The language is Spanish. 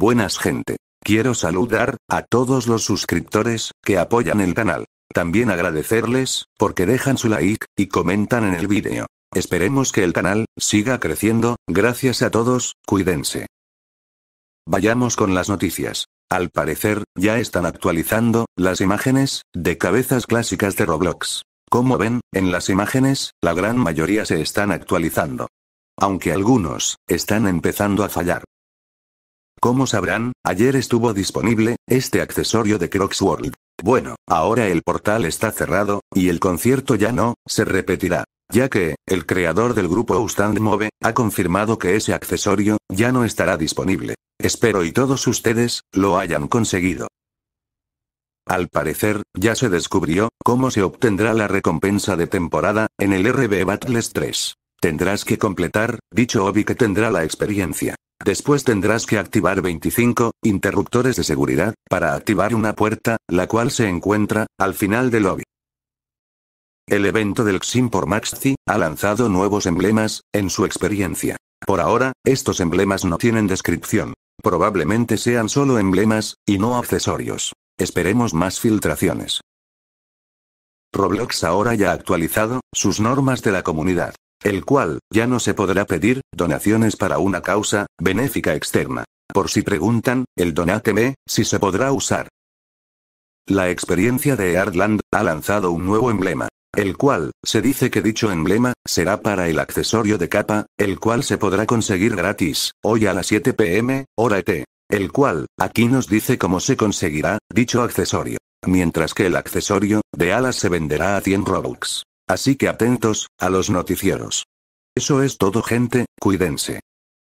Buenas gente. Quiero saludar a todos los suscriptores que apoyan el canal. También agradecerles porque dejan su like y comentan en el vídeo. Esperemos que el canal siga creciendo. Gracias a todos, cuídense. Vayamos con las noticias. Al parecer, ya están actualizando las imágenes de cabezas clásicas de Roblox. Como ven, en las imágenes, la gran mayoría se están actualizando. Aunque algunos están empezando a fallar. Como sabrán, ayer estuvo disponible, este accesorio de Crocs World. Bueno, ahora el portal está cerrado, y el concierto ya no, se repetirá. Ya que, el creador del grupo Ustand Move, ha confirmado que ese accesorio, ya no estará disponible. Espero y todos ustedes, lo hayan conseguido. Al parecer, ya se descubrió, cómo se obtendrá la recompensa de temporada, en el RB Battles 3. Tendrás que completar, dicho obi que tendrá la experiencia. Después tendrás que activar 25 interruptores de seguridad para activar una puerta, la cual se encuentra al final del lobby. El evento del XIM por Maxi ha lanzado nuevos emblemas en su experiencia. Por ahora, estos emblemas no tienen descripción. Probablemente sean solo emblemas y no accesorios. Esperemos más filtraciones. Roblox ahora ya ha actualizado sus normas de la comunidad el cual, ya no se podrá pedir, donaciones para una causa, benéfica externa. Por si preguntan, el Donate.me, si se podrá usar. La experiencia de Heartland ha lanzado un nuevo emblema, el cual, se dice que dicho emblema, será para el accesorio de capa, el cual se podrá conseguir gratis, hoy a las 7 pm, hora ET. El cual, aquí nos dice cómo se conseguirá, dicho accesorio. Mientras que el accesorio, de alas se venderá a 100 Robux. Así que atentos, a los noticieros. Eso es todo gente, cuídense.